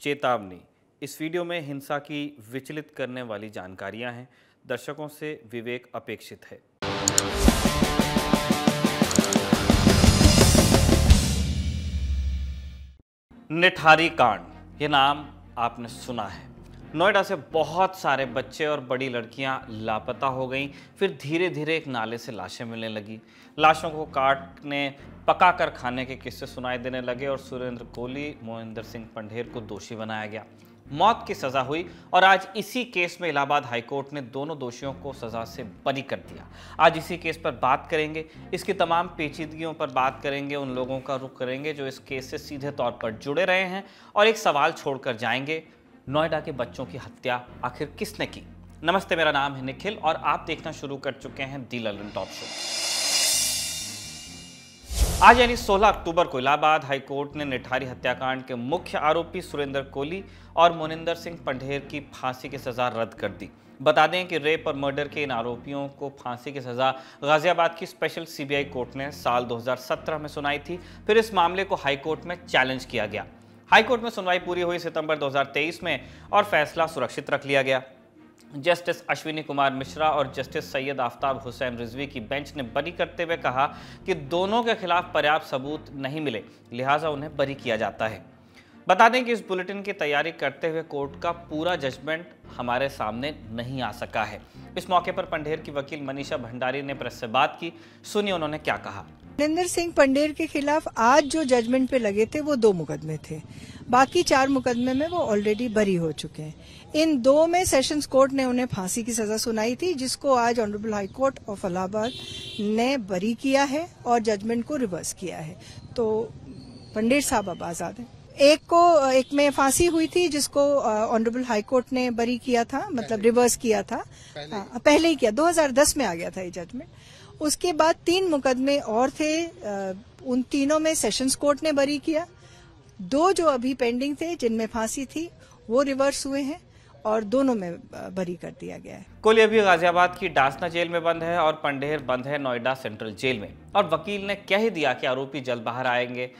चेतावनी इस वीडियो में हिंसा की विचलित करने वाली जानकारियां हैं दर्शकों से विवेक अपेक्षित है निठारी कांड ये नाम आपने सुना है नोएडा से बहुत सारे बच्चे और बड़ी लड़कियां लापता हो गईं फिर धीरे धीरे एक नाले से लाशें मिलने लगी लाशों को काटने पका कर खाने के किस्से सुनाई देने लगे और सुरेंद्र कोहली मोहिंदर सिंह पंडेर को दोषी बनाया गया मौत की सज़ा हुई और आज इसी केस में इलाहाबाद हाईकोर्ट ने दोनों दोषियों को सज़ा से बरी कर दिया आज इसी केस पर बात करेंगे इसकी तमाम पेचीदगियों पर बात करेंगे उन लोगों का रुख करेंगे जो इस केस से सीधे तौर पर जुड़े रहे हैं और एक सवाल छोड़कर जाएंगे नोएडा के बच्चों की हत्या आखिर किसने की नमस्ते मेरा नाम है निखिल और आप देखना शुरू कर चुके हैं दी ललन टॉप शो आज यानी 16 अक्टूबर को इलाहाबाद हाईकोर्ट ने निठारी हत्याकांड के मुख्य आरोपी सुरेंद्र कोहली और मोनिंदर सिंह पंडेर की फांसी की सजा रद्द कर दी बता दें कि रेप और मर्डर के इन आरोपियों को फांसी की सज़ा गाज़ियाबाद की स्पेशल सीबीआई कोर्ट ने साल 2017 में सुनाई थी फिर इस मामले को हाई कोर्ट में चैलेंज किया गया हाईकोर्ट में सुनवाई पूरी हुई सितंबर 2023 में और फैसला सुरक्षित रख लिया गया जस्टिस अश्विनी कुमार मिश्रा और जस्टिस सैयद आफ्ताब हुसैन रिजवी की बेंच ने बरी करते हुए कहा कि दोनों के खिलाफ पर्याप्त सबूत नहीं मिले लिहाजा उन्हें बरी किया जाता है बता दें कि इस बुलेटिन की तैयारी करते हुए कोर्ट का पूरा जजमेंट हमारे सामने नहीं आ सका है इस मौके पर पंडेर की वकील मनीषा भंडारी ने प्रेस से बात की सुनिए उन्होंने क्या कहा नरेंद्र सिंह पंडेर के खिलाफ आज जो जजमेंट पे लगे थे वो दो मुकदमे थे बाकी चार मुकदमे में वो ऑलरेडी बरी हो चुके हैं इन दो में सेशंस कोर्ट ने उन्हें फांसी की सजा सुनाई थी जिसको आज honourable high court of Allahabad ने बरी किया है और जजमेंट को रिवर्स किया है तो पंडेर साहब अब आजाद है एक को एक में फांसी हुई थी जिसको ऑनरेबल हाई कोर्ट ने बरी किया था मतलब रिवर्स किया था पहले, आ, हाँ, पहले ही किया 2010 में आ गया था ये जजमेंट उसके बाद तीन मुकदमे और थे उन तीनों में सेशंस कोर्ट ने बरी किया दो जो अभी पेंडिंग थे जिनमें फांसी थी वो रिवर्स हुए हैं और दोनों में बरी कर दिया गया है कोहली अभी गाजियाबाद की डासना जेल में बंद है और पंडेर बंद है नोएडा सेंट्रल जेल में और वकील ने कह ही दिया कि आरोपी जल्द बाहर आएंगे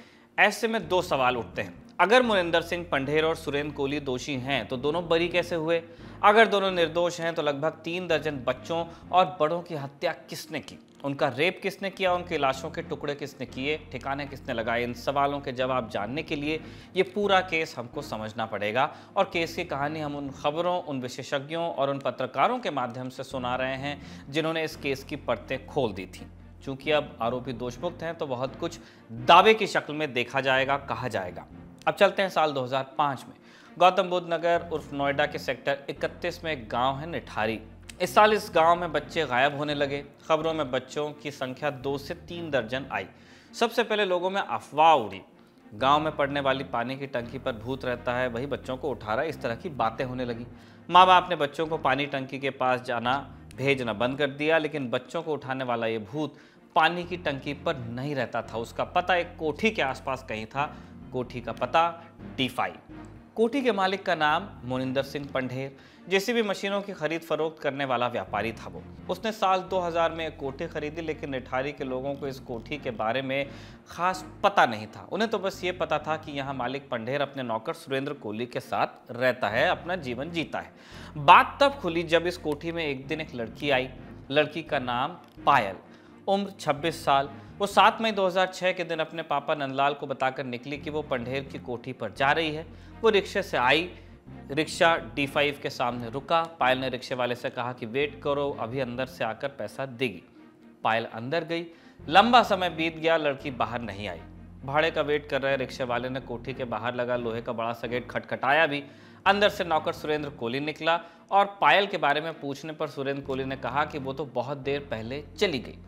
ऐसे में दो सवाल उठते हैं अगर मुरिंदर सिंह पंडेर और सुरेंद्र कोहली दोषी हैं तो दोनों बरी कैसे हुए अगर दोनों निर्दोष हैं तो लगभग तीन दर्जन बच्चों और बड़ों की हत्या किसने की उनका रेप किसने किया उनकी लाशों के टुकड़े किसने किए ठिकाने किसने लगाए इन सवालों के जवाब जानने के लिए ये पूरा केस हमको समझना पड़ेगा और केस की कहानी हम उन खबरों उन विशेषज्ञों और उन पत्रकारों के माध्यम से सुना रहे हैं जिन्होंने इस केस की परतें खोल दी थी चूंकि अब आरोपी दोषमुक्त हैं तो बहुत कुछ दावे की शक्ल में देखा जाएगा कहा जाएगा अब चलते हैं साल 2005 में गौतम बुद्ध नगर उर्फ नोएडा के सेक्टर 31 में एक गांव है निठारी इस साल इस गांव में बच्चे गायब होने लगे खबरों में बच्चों की संख्या दो से तीन दर्जन आई सबसे पहले लोगों में अफवाह उड़ी गांव में पड़ने वाली पानी की टंकी पर भूत रहता है वही बच्चों को उठा रहा इस तरह की बातें होने लगी माँ बाप ने बच्चों को पानी टंकी के पास जाना भेजना बंद कर दिया लेकिन बच्चों को उठाने वाला ये भूत पानी की टंकी पर नहीं रहता था उसका पता एक कोठी के आसपास कहीं था कोठी का पता डी फाइव कोठी के मालिक का नाम मोनिंदर सिंह जैसी जेसीबी मशीनों की खरीद फरोख्त करने वाला व्यापारी था वो उसने साल 2000 में एक कोठी खरीदी लेकिन निठारी के लोगों को इस कोठी के बारे में खास पता नहीं था उन्हें तो बस ये पता था कि यहाँ मालिक पंडेर अपने नौकर सुरेंद्र कोहली के साथ रहता है अपना जीवन जीता है बात तब खुली जब इस कोठी में एक दिन एक लड़की आई लड़की का नाम पायल उम्र 26 साल वो 7 मई 2006 के दिन अपने पापा नंदलाल को बताकर निकली कि वो पंडेर की कोठी पर जा रही है वो रिक्शे से आई रिक्शा D5 के सामने रुका पायल ने रिक्शे वाले से कहा कि वेट करो अभी अंदर से आकर पैसा देगी पायल अंदर गई लंबा समय बीत गया लड़की बाहर नहीं आई भाड़े का वेट कर रहे रिक्शे वाले ने कोठी के बाहर लगा लोहे का बड़ा सा गेट खटखटाया भी अंदर से नौकर सुरेंद्र कोहली निकला और पायल के बारे में पूछने पर सुरेंद्र कोहली ने कहा कि वो तो बहुत देर पहले चली गई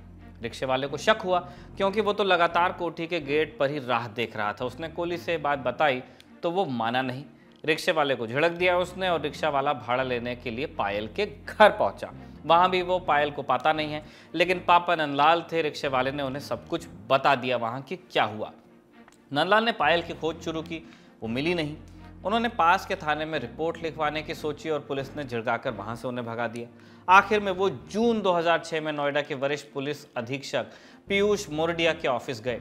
रिक्शे वाले को शक हुआ क्योंकि वो तो लगातार कोठी के गेट पर ही राह देख रहा था उसने कोली से बात बताई तो वो माना नहीं रिक्शे वाले को झिड़क दिया उसने और रिक्शा वाला भाड़ा लेने के लिए पायल के घर पहुंचा वहां भी वो पायल को पाता नहीं है लेकिन पापा नंदलाल थे रिक्शे वाले ने उन्हें सब कुछ बता दिया वहां कि क्या हुआ नंदलाल ने पायल की खोज शुरू की वो मिली नहीं उन्होंने पास के थाने में रिपोर्ट लिखवाने की सोची और पुलिस ने झिड़काकर वहां से उन्हें भगा दिया आखिर में वो जून 2006 में नोएडा के वरिष्ठ पुलिस अधीक्षक पीयूष मोरडिया के ऑफिस गए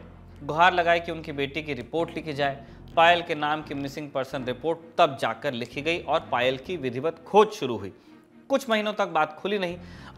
गुहार लगाई कि उनकी बेटी की रिपोर्ट लिखी जाए पायल के नाम की मिसिंग पर्सन रिपोर्ट तब जाकर लिखी गई और पायल की विधिवत खोज शुरू हुई कुछ महीनों तक बात खुली नहीं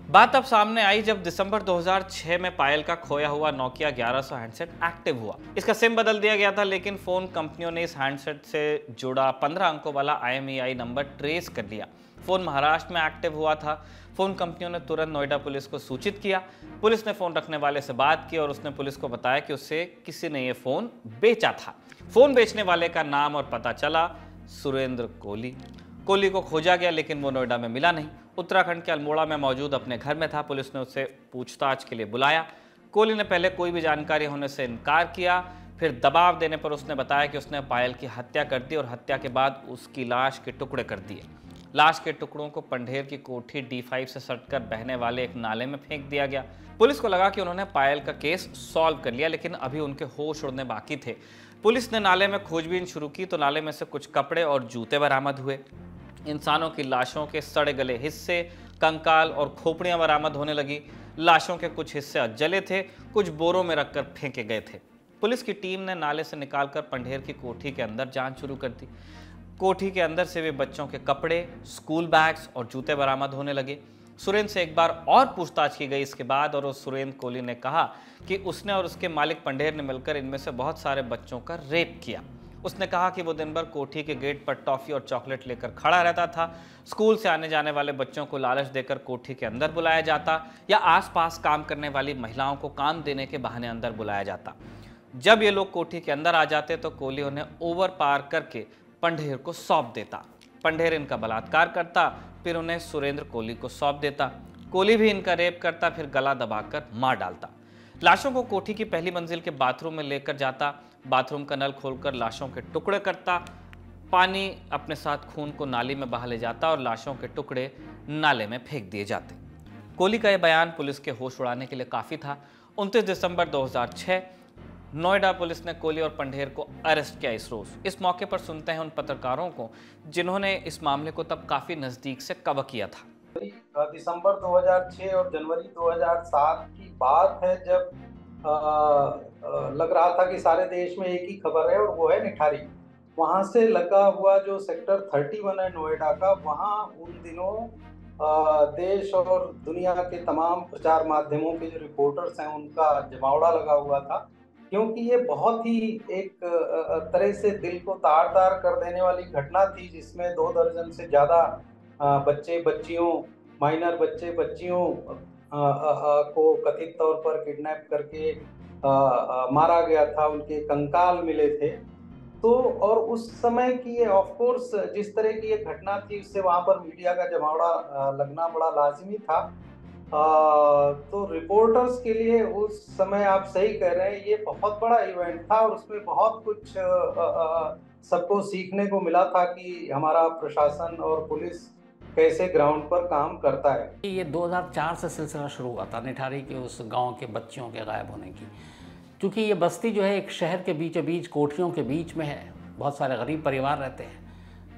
बात अब सामने आई जब दिसंबर 2006 में पायल का खोया हुआ नोकिया 1100 हैंडसेट एक्टिव हुआ इसका सिम बदल दिया गया था लेकिन फोन कंपनियों ने इस हैंडसेट से जुड़ा 15 अंकों वाला आई e नंबर ट्रेस कर लिया फोन महाराष्ट्र में एक्टिव हुआ था फोन कंपनियों ने तुरंत नोएडा पुलिस को सूचित किया पुलिस ने फोन रखने वाले से बात की और उसने पुलिस को बताया कि उससे किसी ने यह फोन बेचा था फोन बेचने वाले का नाम और पता चला सुरेंद्र कोहली कोहली को खोजा गया लेकिन वो नोएडा में मिला नहीं उत्तराखंड के अल्मोड़ा में मौजूद अपने घर में था पुलिस ने उसे पूछताछ के लिए बुलाया कोहली ने पहले कोई भी जानकारी होने से इनकार किया फिर दबाव देने पर उसने बताया कि उसने पायल की हत्या कर दी और हत्या के बाद उसकी लाश के टुकड़े कर दिए लाश के टुकड़ों को पंडेर की कोठी डी फाइव से सटकर बहने वाले एक नाले में फेंक दिया गया पुलिस को लगा कि उन्होंने पायल का केस सॉल्व कर लिया लेकिन अभी उनके होश उड़ने बाकी थे पुलिस ने नाले में खोजबीन शुरू की तो नाले में से कुछ कपड़े और जूते बरामद हुए इंसानों की लाशों के सड़े गले हिस्से कंकाल और खोपड़ियां बरामद होने लगी लाशों के कुछ हिस्से जले थे कुछ बोरों में रखकर फेंके गए थे पुलिस की टीम ने नाले से निकालकर पंडेर की कोठी के अंदर जांच शुरू कर दी कोठी के अंदर से भी बच्चों के कपड़े स्कूल बैग्स और जूते बरामद होने लगे सुरेंद्र से एक बार और पूछताछ की गई इसके बाद और सुरेंद्र कोहली ने कहा कि उसने और उसके मालिक पंडेर ने मिलकर इनमें से बहुत सारे बच्चों का रेप किया उसने कहा कि वो दिन भर कोठी के गेट पर टॉफ़ी और चॉकलेट लेकर खड़ा रहता था स्कूल से आने जाने वाले बच्चों को लालच देकर कोठी के अंदर बुलाया जाता या आसपास काम करने वाली महिलाओं को काम देने के बहाने अंदर बुलाया जाता जब ये लोग कोठी के अंदर आ जाते तो कोहली उन्हें ओवर पार करके पंडेर को सौंप देता पंडेर इनका बलात्कार करता फिर उन्हें सुरेंद्र कोहली को सौंप देता कोहली भी इनका रेप करता फिर गला दबाकर मार डालता लाशों को कोठी की पहली मंजिल के बाथरूम में लेकर जाता बाथरूम का नल खोलकर लाशों के टुकड़े करता पानी अपने साथ खून को नाली में बहा ले जाता और लाशों के टुकड़े नाले में फेंक दिए जाते कोहली का यह बयान पुलिस के होश उड़ाने के लिए काफ़ी था 29 दिसंबर 2006 नोएडा पुलिस ने कोहली और पंडेर को अरेस्ट किया इस रोज इस मौके पर सुनते हैं उन पत्रकारों को जिन्होंने इस मामले को तब काफ़ी नज़दीक से कवर किया था दिसंबर 2006 और जनवरी 2007 की बात है जब लग रहा था कि सारे देश में एक ही खबर है और वो है निठारी वहाँ से लगा हुआ जो सेक्टर 31 है नोएडा का वहाँ उन दिनों देश और दुनिया के तमाम प्रचार माध्यमों के जो रिपोर्टर्स हैं उनका जमावड़ा लगा हुआ था क्योंकि ये बहुत ही एक तरह से दिल को तार तार कर देने वाली घटना थी जिसमें दो दर्जन से ज़्यादा बच्चे बच्चियों माइनर बच्चे बच्चियों को कथित तौर पर किडनैप करके मारा गया था उनके कंकाल मिले थे तो और उस समय की ये ऑफ कोर्स जिस तरह की ये घटना थी उससे वहाँ पर मीडिया का जमावड़ा लगना बड़ा लाजमी था आ, तो रिपोर्टर्स के लिए उस समय आप सही कह रहे हैं ये बहुत बड़ा इवेंट था और उसमें बहुत कुछ सबको सीखने को मिला था कि हमारा प्रशासन और पुलिस कैसे ग्राउंड पर काम करता है ये 2004 से सिलसिला शुरू हुआ था निठारी के उस गांव के बच्चियों के गायब होने की क्योंकि ये बस्ती जो है एक शहर के बीचों बीच कोठियों के बीच में है बहुत सारे गरीब परिवार रहते हैं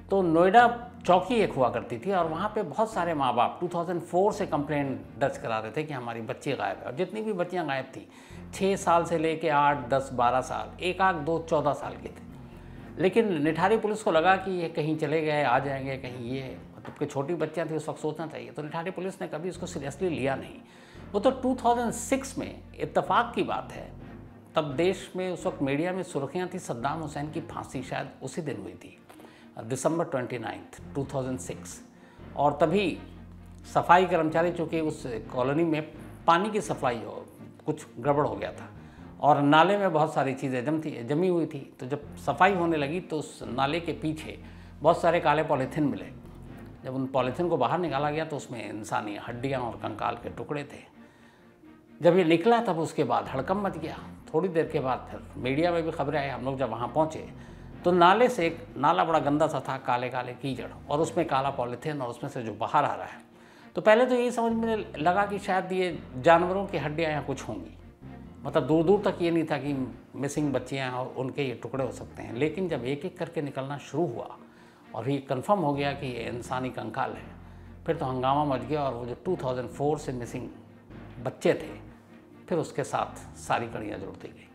तो नोएडा चौकी एक हुआ करती थी और वहाँ पे बहुत सारे माँ बाप 2004 से कंप्लेन दर्ज करा रहे थे कि हमारी बच्ची गायब है और जितनी भी बच्चियाँ गायब थी छः साल से लेके आठ दस बारह साल एक आध दो चौदह साल के थे लेकिन निठारी पुलिस को लगा कि ये कहीं चले गए आ जाएंगे कहीं ये मतलब कि छोटी बच्चियाँ थी उस वक्त सोचना चाहिए तो निठारी पुलिस ने कभी इसको सीरियसली लिया नहीं वो तो 2006 में इतफाक़ की बात है तब देश में उस वक्त मीडिया में सुर्खियाँ थी सद्दाम हुसैन की फांसी शायद उसी दिन हुई थी December twenty ninth two thousand six और तभी सफाई कर्मचारी चूँकि उस कॉलोनी में पानी की सफाई हो कुछ गड़बड़ हो गया था और नाले में बहुत सारी चीज़ें जम थी जमी हुई थी तो जब सफाई होने लगी तो उस नाले के पीछे बहुत सारे काले पॉलीथीन मिले जब उन पॉलीथीन को बाहर निकाला गया तो उसमें इंसानी हड्डियाँ और कंकाल के टुकड़े थे जब ये निकला तब उसके बाद हड़कम मच गया थोड़ी देर के बाद फिर मीडिया में भी खबरें आई हम लोग जब वहाँ पहुँचे तो नाले से एक नाला बड़ा गंदा सा था काले काले कीचड़ और उसमें काला पॉलीथीन और उसमें से जो बाहर आ रहा है तो पहले तो यही समझ में लगा कि शायद ये जानवरों की हड्डियाँ या कुछ होंगी मतलब दूर दूर तक ये नहीं था कि मिसिंग बच्चियाँ और उनके ये टुकड़े हो सकते हैं लेकिन जब एक एक करके निकलना शुरू हुआ और ये कन्फर्म हो गया कि ये इंसानी कंकाल है फिर तो हंगामा मच गया और वो जो 2004 से मिसिंग बच्चे थे फिर उसके साथ सारी कड़ियाँ जोड़ दी गई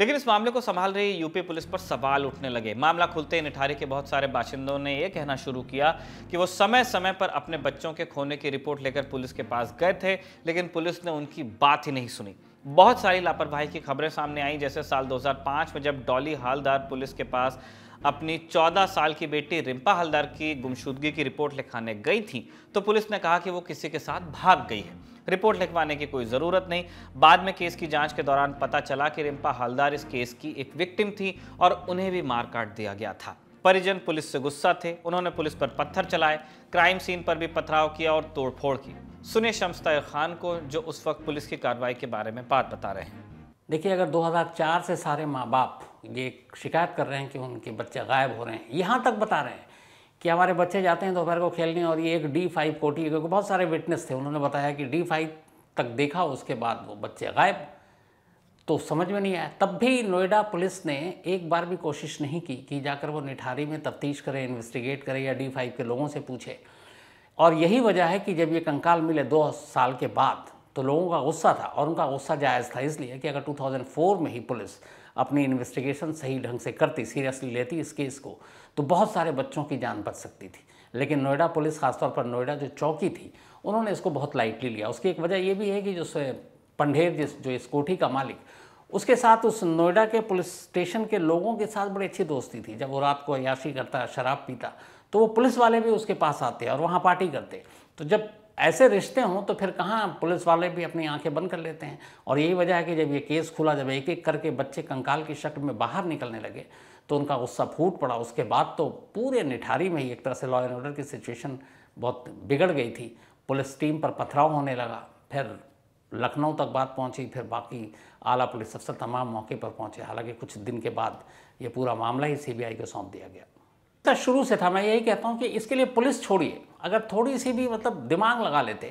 लेकिन इस मामले को संभाल रही यूपी पुलिस पर सवाल उठने लगे मामला खुलते ही निठारी के बहुत सारे बाशिंदों ने यह कहना शुरू किया कि वो समय समय पर अपने बच्चों के खोने की रिपोर्ट लेकर पुलिस के पास गए थे लेकिन पुलिस ने उनकी बात ही नहीं सुनी बहुत सारी लापरवाही की खबरें सामने आई जैसे साल 2005 में जब डॉली हालदार पुलिस के पास अपनी 14 साल की बेटी रिम्पा हलदार की गुमशुदगी की रिपोर्ट लिखाने गई थी तो पुलिस ने कहा कि वो किसी के साथ भाग गई है रिपोर्ट लिखवाने की कोई ज़रूरत नहीं बाद में केस की जांच के दौरान पता चला कि रिम्पा हलदार इस केस की एक विक्टिम थी और उन्हें भी मार काट दिया गया था परिजन पुलिस से गुस्सा थे उन्होंने पुलिस पर पत्थर चलाए क्राइम सीन पर भी पथराव किया और तोड़फोड़ की सुने शम्स खान को जो उस वक्त पुलिस की कार्रवाई के बारे में बात बता रहे हैं देखिए अगर 2004 से सारे माँ बाप ये शिकायत कर रहे हैं कि उनके बच्चे गायब हो रहे हैं यहाँ तक बता रहे हैं कि हमारे बच्चे जाते हैं दोपहर तो को खेलने और ये एक डी फाइव कोटी क्योंकि बहुत सारे विटनेस थे उन्होंने बताया कि डी फाइव तक देखा उसके बाद वो बच्चे गायब तो समझ में नहीं आया तब भी नोएडा पुलिस ने एक बार भी कोशिश नहीं की कि जाकर वो निठारी में तफ्तीश करें इन्वेस्टिगेट करें या डी फाइव के लोगों से पूछे और यही वजह है कि जब ये कंकाल मिले दो साल के बाद तो लोगों का गुस्सा था और उनका गुस्सा जायज़ था इसलिए कि अगर 2004 में ही पुलिस अपनी इन्वेस्टिगेशन सही ढंग से करती सीरियसली लेती इस केस को तो बहुत सारे बच्चों की जान बच सकती थी लेकिन नोएडा पुलिस खासतौर पर नोएडा जो चौकी थी उन्होंने इसको बहुत लाइटली लिया उसकी एक वजह ये भी है कि जो पंडेर जिस जो इस कोठी का मालिक उसके साथ उस नोएडा के पुलिस स्टेशन के लोगों के साथ बड़ी अच्छी दोस्ती थी जब वो रात को अयाशी करता शराब पीता तो वो पुलिस वाले भी उसके पास आते और वहाँ पार्टी करते तो जब ऐसे रिश्ते हों तो फिर कहाँ पुलिस वाले भी अपनी आंखें बंद कर लेते हैं और यही वजह है कि जब ये केस खुला जब एक एक करके बच्चे कंकाल की शक्ल में बाहर निकलने लगे तो उनका गुस्सा फूट पड़ा उसके बाद तो पूरे निठारी में ही एक तरह से लॉ एंड ऑर्डर की सिचुएशन बहुत बिगड़ गई थी पुलिस टीम पर पथराव होने लगा फिर लखनऊ तक बात पहुंची फिर बाकी आला पुलिस अफसर तमाम मौके पर पहुंचे हालांकि कुछ दिन के बाद ये पूरा मामला ही सीबीआई को सौंप दिया गया तो शुरू से था मैं यही कहता हूँ कि इसके लिए पुलिस छोड़िए अगर थोड़ी सी भी मतलब दिमाग लगा लेते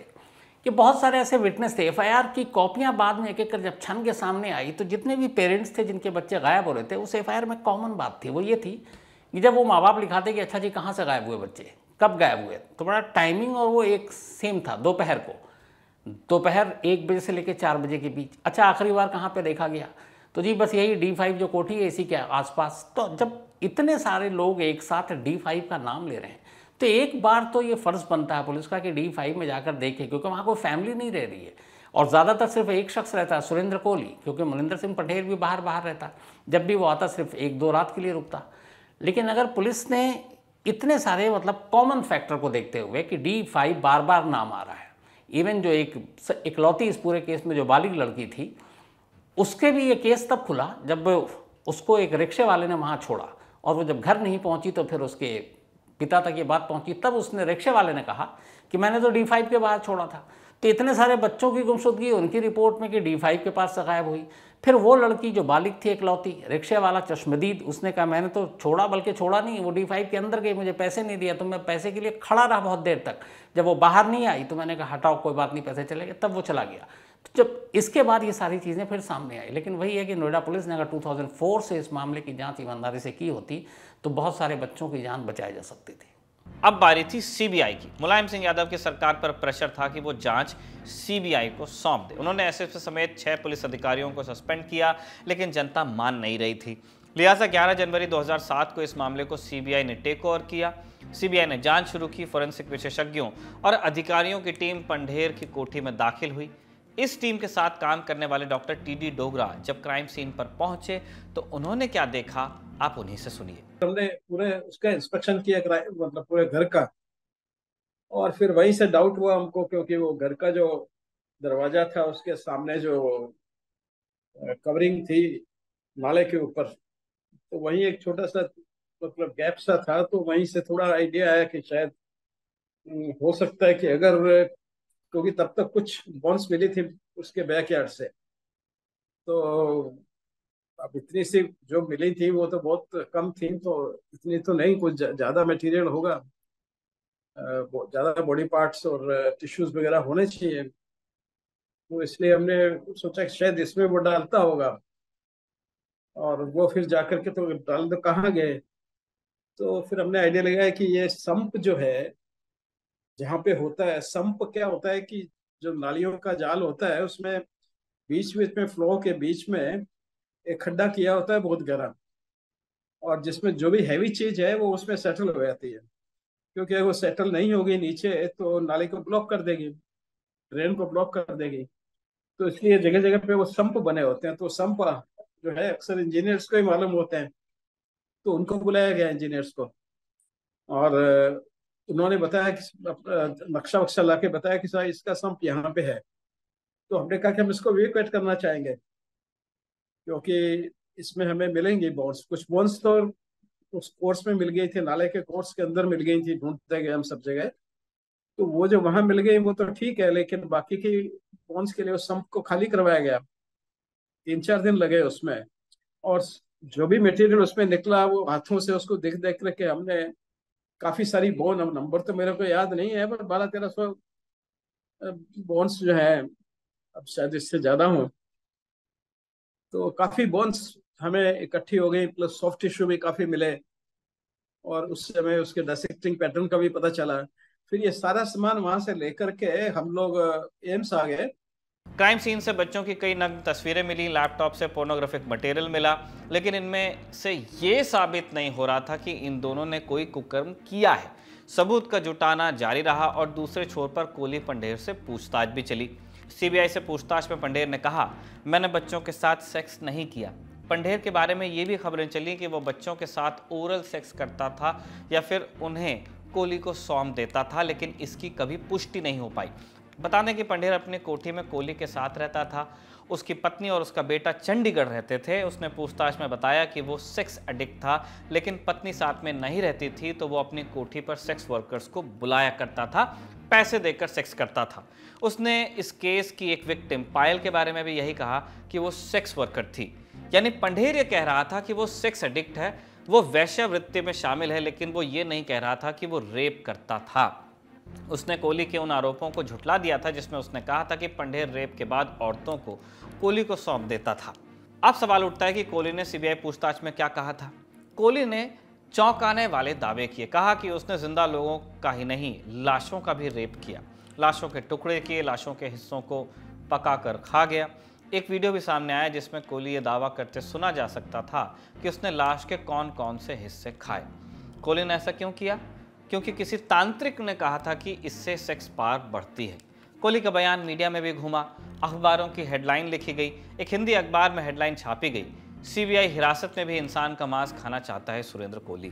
कि बहुत सारे ऐसे विटनेस थे एफ की कॉपियाँ बाद में एक एक कर जब छन के सामने आई तो जितने भी पेरेंट्स थे जिनके बच्चे गायब हो रहे थे उस एफआईआर में कॉमन बात थी वो ये थी कि जब वो माँ बाप लिखाते कि अच्छा जी कहाँ से गायब हुए बच्चे कब गायब हुए तो बड़ा टाइमिंग और वो एक सेम था दोपहर को दोपहर एक बजे से लेकर चार बजे के बीच अच्छा आखिरी बार कहाँ पर देखा गया तो जी बस यही डी फाइव जो कोठी है इसी के आसपास तो जब इतने सारे लोग एक साथ डी फाइव का नाम ले रहे हैं तो एक बार तो ये फ़र्ज़ बनता है पुलिस का कि डी फाइव में जाकर देखे क्योंकि वहाँ कोई फैमिली नहीं रह रही है और ज़्यादातर सिर्फ एक शख्स रहता है सुरेंद्र कोहली क्योंकि मनिंदर सिंह पटेल भी बाहर बाहर रहता जब भी वो आता सिर्फ एक दो रात के लिए रुकता लेकिन अगर पुलिस ने इतने सारे मतलब कॉमन फैक्टर को देखते हुए कि डी फाइव बार बार नाम आ रहा है इवन जो एक इकलौती इस पूरे केस में जो बालिग लड़की थी उसके भी ये केस तब खुला जब उसको एक रिक्शे वाले ने वहाँ छोड़ा और वो जब घर नहीं पहुँची तो फिर उसके पिता तक ये बात पहुँची तब उसने रिक्शे वाले ने कहा कि मैंने तो डी फाइव के बाहर छोड़ा था तो इतने सारे बच्चों की गुमशुदगी उनकी रिपोर्ट में कि डी फाइव के पास से गायब हुई फिर वो लड़की जो बालिक थी एकलौती रिक्शे वाला चश्मदीद उसने कहा मैंने तो छोड़ा बल्कि छोड़ा नहीं वो डी फाइव के अंदर गई मुझे पैसे नहीं दिया तो मैं पैसे के लिए खड़ा रहा बहुत देर तक जब वो बाहर नहीं आई तो मैंने कहा हटाओ कोई बात नहीं पैसे चले गए तब वो चला गया तो जब इसके बाद ये सारी चीज़ें फिर सामने आई लेकिन वही है कि नोएडा पुलिस ने अगर 2004 से इस मामले की जांच ईमानदारी से की होती तो बहुत सारे बच्चों की जान बचाई जा सकती थी अब बारी थी सीबीआई की मुलायम सिंह यादव की सरकार पर प्रेशर था कि वो जांच सीबीआई को सौंप दे उन्होंने एस समेत छह पुलिस अधिकारियों को सस्पेंड किया लेकिन जनता मान नहीं रही थी लिहाजा 11 जनवरी 2007 को इस मामले को सीबीआई ने टेक ओवर किया सीबीआई ने जांच शुरू की फोरेंसिक विशेषज्ञों और अधिकारियों की टीम पंडेर की कोठी में दाखिल हुई इस टीम के साथ काम करने वाले डॉक्टर टीडी डोगरा जब क्राइम सीन पर पहुंचे तो उन्होंने क्या देखा आप उन्हीं से सुनिए हमने पूरे उसका इंस्पेक्शन किया मतलब पूरे घर का और फिर वहीं से डाउट हुआ हमको क्योंकि वो घर का जो दरवाजा था उसके सामने जो कवरिंग थी नाले के ऊपर तो वहीं एक छोटा सा मतलब गैप सा था तो वहीं से थोड़ा आइडिया आया कि शायद हम्म, हो सकता है कि अगर क्योंकि तब तक कुछ बॉन्स मिली थी उसके बैकयार्ड से तो अब इतनी सी जो मिली थी वो तो बहुत कम थी तो इतनी तो नहीं कुछ ज़्यादा मटेरियल होगा ज़्यादा बॉडी पार्ट्स और टिश्यूज वगैरह होने चाहिए तो इसलिए हमने सोचा शायद इसमें वो डालता होगा और वो फिर जाकर के तो डाल दो कहाँ गए तो फिर हमने आइडिया लगाया कि ये संप जो है जहाँ पे होता है संप क्या होता है कि जो नालियों का जाल होता है उसमें बीच बीच में फ्लो के बीच में एक खड्डा किया होता है बहुत गहरा और जिसमें जो भी हैवी चीज है वो उसमें सेटल हो जाती है क्योंकि वो सेटल नहीं होगी नीचे तो नाली को ब्लॉक कर देगी ड्रेन को ब्लॉक कर देगी तो इसलिए जगह जगह पे वो संप बने होते हैं तो संप जो है अक्सर इंजीनियर्स को ही मालूम होते हैं तो उनको बुलाया गया इंजीनियर्स को और उन्होंने बताया कि नक्शा वक्शा ला के बताया कि सर इसका संप यहाँ पे है तो हमने कहा कि हम इसको वेट करना चाहेंगे क्योंकि इसमें हमें मिलेंगे बॉन्ड्स कुछ बॉन्ड्स तो उस कोर्स में मिल गई थी नाले के कोर्स के अंदर मिल गई थी ढूंढते गए हम सब जगह तो वो जो वहां मिल गई वो तो ठीक है लेकिन बाकी की बॉन्स के लिए उस सम्प को खाली करवाया गया तीन चार दिन लगे उसमें और जो भी मटेरियल उसमें निकला वो हाथों से उसको देख देख करके हमने काफी सारी बोन नंबर तो मेरे को याद नहीं है पर बारह तेरह सौ बोन्स जो है अब शायद इससे ज्यादा हो तो काफी बोन्स हमें इकट्ठी हो गई प्लस सॉफ्ट टिश्यू भी काफी मिले और उससे हमें उसके डसेक्टिंग पैटर्न का भी पता चला फिर ये सारा सामान वहां से लेकर के हम लोग एम्स आ गए क्राइम सीन से बच्चों की कई नग्न तस्वीरें मिली लैपटॉप से पोर्नोग्राफिक मटेरियल मिला लेकिन इनमें से ये साबित नहीं हो रहा था कि इन दोनों ने कोई कुकर्म किया है सबूत का जुटाना जारी रहा और दूसरे छोर पर कोहली पंडेर से पूछताछ भी चली सीबीआई से पूछताछ में पंडेर ने कहा मैंने बच्चों के साथ सेक्स नहीं किया पंडेर के बारे में ये भी खबरें चली कि वो बच्चों के साथ ओरल सेक्स करता था या फिर उन्हें कोहली को सौंप देता था लेकिन इसकी कभी पुष्टि नहीं हो पाई बता दें कि पंडेर अपने कोठी में कोहली के साथ रहता था उसकी पत्नी और उसका बेटा चंडीगढ़ रहते थे उसने पूछताछ में बताया कि वो सेक्स एडिक्ट था लेकिन पत्नी साथ में नहीं रहती थी तो वो अपनी कोठी पर सेक्स वर्कर्स को बुलाया करता था पैसे देकर सेक्स करता था उसने इस केस की एक विक्टिम पायल के बारे में भी यही कहा कि वो सेक्स वर्कर थी यानी पंडेर ये कह रहा था कि वो सेक्स एडिक्ट है वो वृत्ति में शामिल है लेकिन वो ये नहीं कह रहा था कि वो रेप करता था उसने कोहली के उन आरोपों को झुटला दिया था जिसमें उसने कहा था कि पंडेर रेप के बाद औरतों को कोहली को सौंप देता था अब सवाल उठता है कि कोहली ने सीबीआई पूछताछ में क्या कहा था कोहली ने चौंकाने वाले दावे किए कहा कि उसने जिंदा लोगों का ही नहीं लाशों का भी रेप किया लाशों के टुकड़े किए लाशों के हिस्सों को पकाकर खा गया एक वीडियो भी सामने आया जिसमें कोहली ये दावा करते सुना जा सकता था कि उसने लाश के कौन कौन से हिस्से खाए कोहली ने ऐसा क्यों किया क्योंकि किसी तांत्रिक ने कहा था कि इससे सेक्स पार बढ़ती है कोहली का बयान मीडिया में भी घूमा अखबारों की हेडलाइन लिखी गई एक हिंदी अखबार में हेडलाइन छापी गई सीबीआई हिरासत में भी इंसान का मांस खाना चाहता है सुरेंद्र कोहली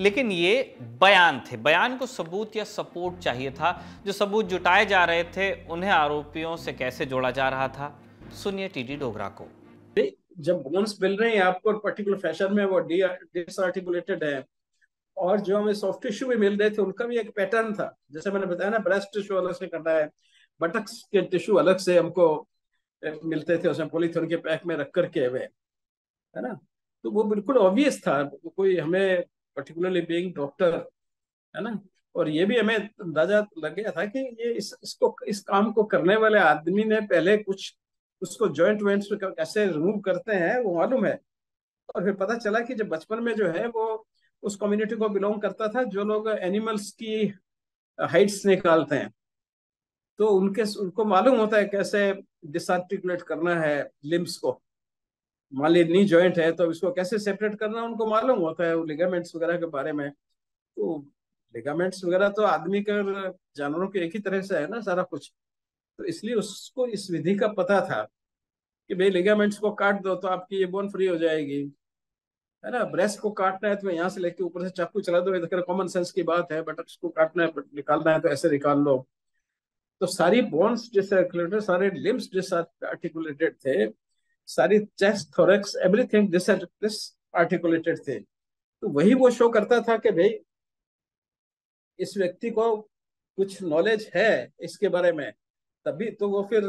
लेकिन ये बयान थे बयान को सबूत या सपोर्ट चाहिए था जो सबूत जुटाए जा रहे थे उन्हें आरोपियों से कैसे जोड़ा जा रहा था सुनिए टीडी डोगरा को जब बोन्स मिल रहे हैं आपको पर्टिकुलर फैशन में वो डिसआर्टिकुलेटेड है और जो हमें सॉफ्ट टिश्यू भी मिल रहे थे उनका भी एक पैटर्न था जैसे मैंने बताया ना ब्रेस्ट टिश्यू अलग से कटा है बटक्स के टिश्यू अलग से हमको मिलते थे उसमें पोलिथिन के पैक में रख करके हुए है ना तो वो बिल्कुल ऑब्वियस था कोई हमें पर्टिकुलरली बीइंग डॉक्टर है ना और ये भी हमें अंदाजा लग गया था कि ये इस इसको इस काम को करने वाले आदमी ने पहले कुछ उसको जॉइंट वेंट्स कैसे रिमूव करते हैं वो मालूम है और फिर पता चला कि जब बचपन में जो है वो उस कम्युनिटी को बिलोंग करता था जो लोग एनिमल्स की हाइट्स निकालते हैं तो उनके उनको मालूम होता है कैसे डिसआर्टिकुलेट करना है लिम्स को मान ली नी जॉइंट है तो इसको कैसे सेपरेट करना उनको मालूम होता है लिगामेंट्स वगैरह के बारे में तो लिगामेंट्स वगैरह तो आदमी के जानवरों के एक ही तरह से है ना सारा कुछ तो इसलिए उसको इस विधि का पता था कि भाई लिगामेंट्स को काट दो तो आपकी ये बोन फ्री हो जाएगी है ना ब्रेस्ट को काटना है तो यहाँ से लेके ऊपर से चाकू चला दो इधर कॉमन सेंस की बात है बट उसको काटना है निकालना है तो ऐसे निकाल लो तो सारी बोन्स डिसर्कुलेटेड सारे लिम्स जिस आर्टिकुलेटेड थे सारी चेस्ट थोरेक्स एवरीथिंग जिस आर्टिकुलेटेड थे तो वही वो शो करता था कि भाई इस व्यक्ति को कुछ नॉलेज है इसके बारे में तभी तो वो फिर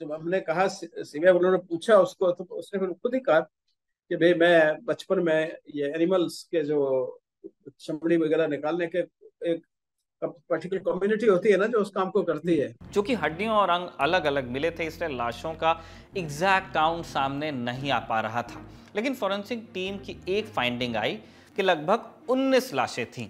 जब हमने कहा सिविया उन्होंने पूछा उसको तो उसने फिर खुद ही कहा कि भाई मैं बचपन में ये एनिमल्स के जो चमड़ी वगैरह निकालने के एक पर्टिकुलर कम्युनिटी होती है ना जो उस काम को करती हम्म। है क्योंकि हड्डियों और अंग अलग अलग मिले थे इसलिए लाशों का एग्जैक्ट काउंट सामने नहीं आ पा रहा था लेकिन फॉरेंसिक टीम की एक फाइंडिंग आई कि लगभग 19 लाशें थीं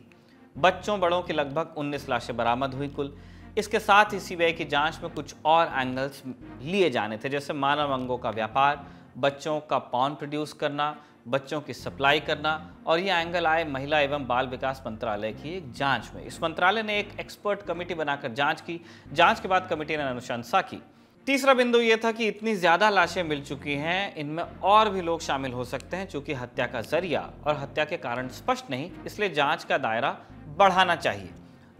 बच्चों बड़ों की लगभग 19 लाशें बरामद हुई कुल इसके साथ ही सीबीआई की जांच में कुछ और एंगल्स लिए जाने थे जैसे मानव अंगों का व्यापार बच्चों का पॉन प्रोड्यूस करना बच्चों की सप्लाई करना और ये एंगल आए महिला एवं बाल विकास मंत्रालय की एक जांच में इस मंत्रालय ने एक एक्सपर्ट कमेटी बनाकर जांच की जांच के बाद कमेटी ने अनुशंसा की तीसरा बिंदु ये था कि इतनी ज़्यादा लाशें मिल चुकी हैं इनमें और भी लोग शामिल हो सकते हैं चूँकि हत्या का जरिया और हत्या के कारण स्पष्ट नहीं इसलिए जाँच का दायरा बढ़ाना चाहिए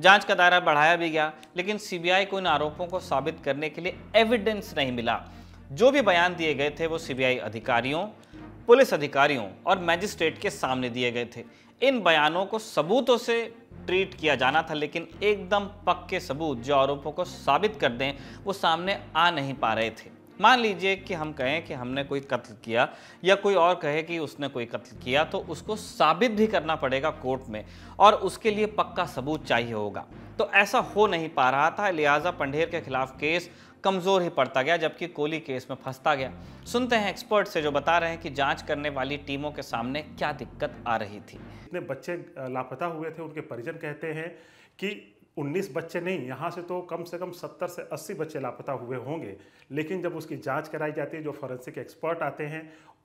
जांच का दायरा बढ़ाया भी गया लेकिन सीबीआई को इन आरोपों को साबित करने के लिए एविडेंस नहीं मिला जो भी बयान दिए गए थे वो सीबीआई अधिकारियों पुलिस अधिकारियों और मैजिस्ट्रेट के सामने दिए गए थे इन बयानों को सबूतों से ट्रीट किया जाना था लेकिन एकदम पक्के सबूत जो आरोपों को साबित कर दें वो सामने आ नहीं पा रहे थे मान लीजिए कि हम कहें कि हमने कोई कत्ल किया या कोई और कहे कि उसने कोई कत्ल किया तो उसको साबित भी करना पड़ेगा कोर्ट में और उसके लिए पक्का सबूत चाहिए होगा तो ऐसा हो नहीं पा रहा था लिहाजा पंडेर के खिलाफ केस कमज़ोर ही पड़ता गया जबकि कोहली केस में फंसता गया सुनते हैं एक्सपर्ट से जो बता रहे हैं कि जांच करने वाली टीमों के सामने क्या दिक्कत आ रही थी इतने बच्चे लापता हुए थे उनके परिजन कहते हैं कि उन्नीस बच्चे नहीं यहाँ से तो कम से कम सत्तर से अस्सी बच्चे लापता हुए होंगे लेकिन जब उसकी जांच कराई जाती है जो फॉरेंसिक एक्सपर्ट आते हैं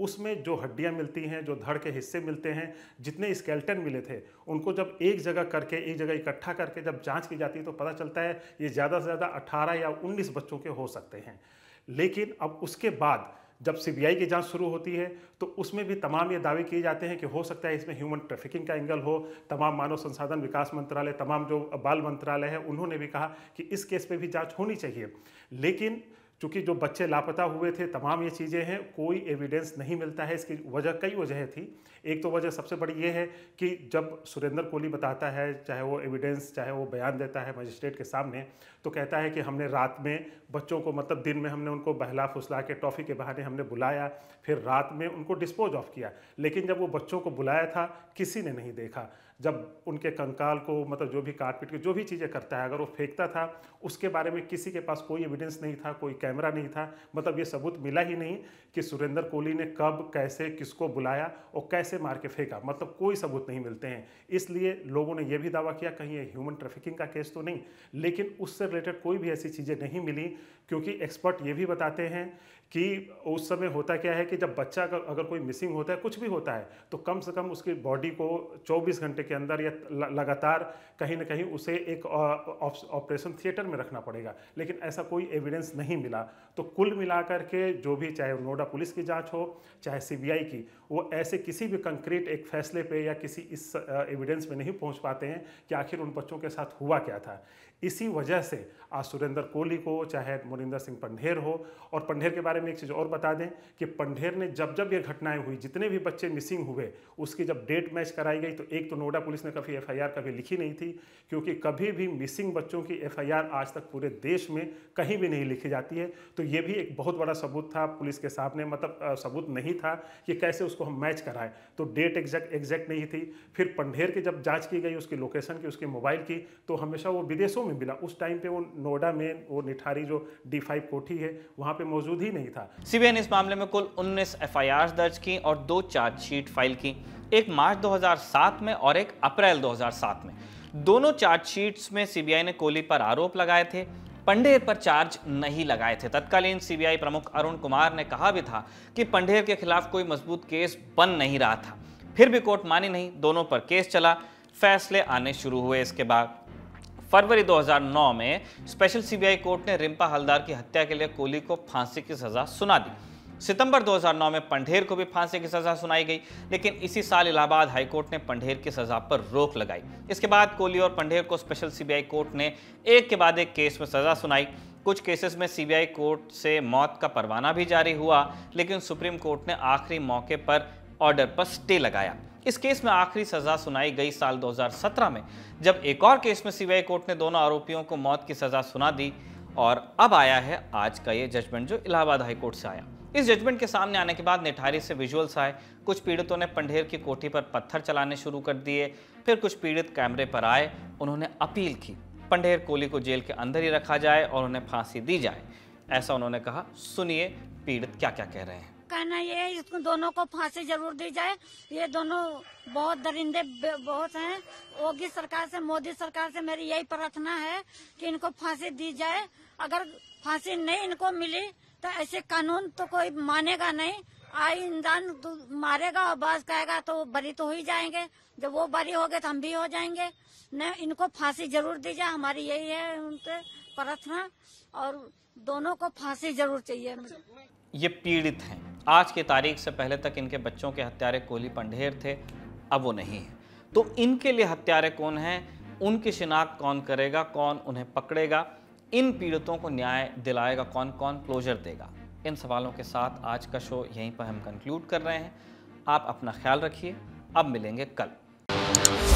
उसमें जो हड्डियाँ मिलती हैं जो धड़ के हिस्से मिलते हैं जितने स्केल्टन मिले थे उनको जब एक जगह करके एक जगह इकट्ठा करके जब जाँच की जाती है तो पता चलता है ये ज़्यादा से ज़्यादा अट्ठारह या उन्नीस बच्चों के हो सकते हैं लेकिन अब उसके बाद जब सीबीआई की जांच शुरू होती है तो उसमें भी तमाम ये दावे किए जाते हैं कि हो सकता है इसमें ह्यूमन ट्रैफिकिंग का एंगल हो तमाम मानव संसाधन विकास मंत्रालय तमाम जो बाल मंत्रालय है उन्होंने भी कहा कि इस केस पे भी जांच होनी चाहिए लेकिन चूँकि जो बच्चे लापता हुए थे तमाम ये चीज़ें हैं कोई एविडेंस नहीं मिलता है इसकी वजह कई वजह थी एक तो वजह सबसे बड़ी ये है कि जब सुरेंद्र कोहली बताता है चाहे वो एविडेंस चाहे वो बयान देता है मजिस्ट्रेट के सामने तो कहता है कि हमने रात में बच्चों को मतलब दिन में हमने उनको बहला फुसला के ट्रॉफ़ी के बहाने हमने बुलाया फिर रात में उनको डिस्पोज ऑफ किया लेकिन जब वो बच्चों को बुलाया था किसी ने नहीं देखा जब उनके कंकाल को मतलब जो भी काट पीट के जो भी चीज़ें करता है अगर वो फेंकता था उसके बारे में किसी के पास कोई एविडेंस नहीं था कोई कैमरा नहीं था मतलब ये सबूत मिला ही नहीं कि सुरेंद्र कोहली ने कब कैसे किसको बुलाया और कैसे मार के फेंका मतलब कोई सबूत नहीं मिलते हैं इसलिए लोगों ने यह भी दावा किया कहीं ये ह्यूमन ट्रैफिकिंग का केस तो नहीं लेकिन उससे रिलेटेड कोई भी ऐसी चीज़ें नहीं मिली क्योंकि एक्सपर्ट ये भी बताते हैं कि उस समय होता क्या है कि जब बच्चा का अगर कोई मिसिंग होता है कुछ भी होता है तो कम से कम उसकी बॉडी को 24 घंटे के अंदर या लगातार कहीं ना कहीं उसे एक ऑपरेशन थिएटर में रखना पड़ेगा लेकिन ऐसा कोई एविडेंस नहीं मिला तो कुल मिलाकर के जो भी चाहे नोएडा पुलिस की जाँच हो चाहे सी की वो ऐसे किसी भी कंक्रीट एक फैसले पर या किसी इस एविडेंस में नहीं पहुँच पाते हैं कि आखिर उन बच्चों के साथ हुआ क्या था इसी वजह से आज सुरेंद्र कोहली को चाहे मोरिंदर सिंह पंडेर हो और पंडेर के बारे में एक चीज़ और बता दें कि पंडेर ने जब जब ये घटनाएं हुई जितने भी बच्चे मिसिंग हुए उसकी जब डेट मैच कराई गई तो एक तो नोएडा पुलिस ने कभी एफआईआर कभी लिखी नहीं थी क्योंकि कभी भी मिसिंग बच्चों की एफ आज तक पूरे देश में कहीं भी नहीं लिखी जाती है तो ये भी एक बहुत बड़ा सबूत था पुलिस के सामने मतलब सबूत नहीं था कि कैसे उसको हम मैच कराएं तो डेट एग्जैक्ट एग्जैक्ट नहीं थी फिर पंडेर की जब जाँच की गई उसकी लोकेशन की उसके मोबाइल की तो हमेशा वो विदेशों में मिला उस टाइम पे वो नोएडा में वो निठारी जो डी फाइव कोठी है वहाँ पे मौजूद ही नहीं था सीबीआई ने इस मामले में कुल 19 एफआईआर दर्ज की और दो चार्जशीट फाइल की एक मार्च 2007 में और एक अप्रैल 2007 में दोनों चार्जशीट्स में सीबीआई ने कोहली पर आरोप लगाए थे पंडेर पर चार्ज नहीं लगाए थे तत्कालीन सीबीआई प्रमुख अरुण कुमार ने कहा भी था कि पंडेर के खिलाफ कोई मजबूत केस बन नहीं रहा था फिर भी कोर्ट मानी नहीं दोनों पर केस चला फैसले आने शुरू हुए इसके बाद फरवरी 2009 में स्पेशल सीबीआई कोर्ट ने रिम्पा हलदार की हत्या के लिए कोहली को फांसी की सजा सुना दी सितंबर 2009 में पंडेर को भी फांसी की सजा सुनाई गई लेकिन इसी साल इलाहाबाद हाईकोर्ट ने पंडेर की सजा पर रोक लगाई इसके बाद कोहली और पंडेर को स्पेशल सीबीआई कोर्ट ने एक के बाद एक केस में सजा सुनाई कुछ केसेस में सीबीआई कोर्ट से मौत का परवाना भी जारी हुआ लेकिन सुप्रीम कोर्ट ने आखिरी मौके पर ऑर्डर पर स्टे लगाया इस केस में आखिरी सजा सुनाई गई साल 2017 में जब एक और केस में सीबीआई कोर्ट ने दोनों आरोपियों को मौत की सजा सुना दी और अब आया है आज का ये जजमेंट जो इलाहाबाद हाई कोर्ट से आया इस जजमेंट के सामने आने के बाद निठारी से विजुअल्स आए कुछ पीड़ितों ने पंडेर की कोठी पर पत्थर चलाने शुरू कर दिए फिर कुछ पीड़ित कैमरे पर आए उन्होंने अपील की पंडेर कोली को जेल के अंदर ही रखा जाए और उन्हें फांसी दी जाए ऐसा उन्होंने कहा सुनिए पीड़ित क्या क्या कह रहे हैं कहना ये है इसको दोनों को फांसी जरूर दी जाए ये दोनों बहुत दरिंदे बहुत हैं योगी सरकार से मोदी सरकार से मेरी यही प्रार्थना है कि इनको फांसी दी जाए अगर फांसी नहीं इनको मिली तो ऐसे कानून तो कोई मानेगा नहीं आई इंसान तो मारेगा और बाज कहेगा तो बरी तो हो ही जाएंगे जब वो बरी हो गए तो हम भी हो जाएंगे न इनको फांसी जरूर दी जाए हमारी यही है उनसे प्रार्थना और दोनों को फांसी जरूर चाहिए ये पीड़ित हैं आज की तारीख से पहले तक इनके बच्चों के हत्यारे कोहली पंडेर थे अब वो नहीं है तो इनके लिए हत्यारे कौन हैं उनकी शिनाख्त कौन करेगा कौन उन्हें पकड़ेगा इन पीड़ितों को न्याय दिलाएगा कौन कौन क्लोजर देगा इन सवालों के साथ आज का शो यहीं पर हम कंक्लूड कर रहे हैं आप अपना ख्याल रखिए अब मिलेंगे कल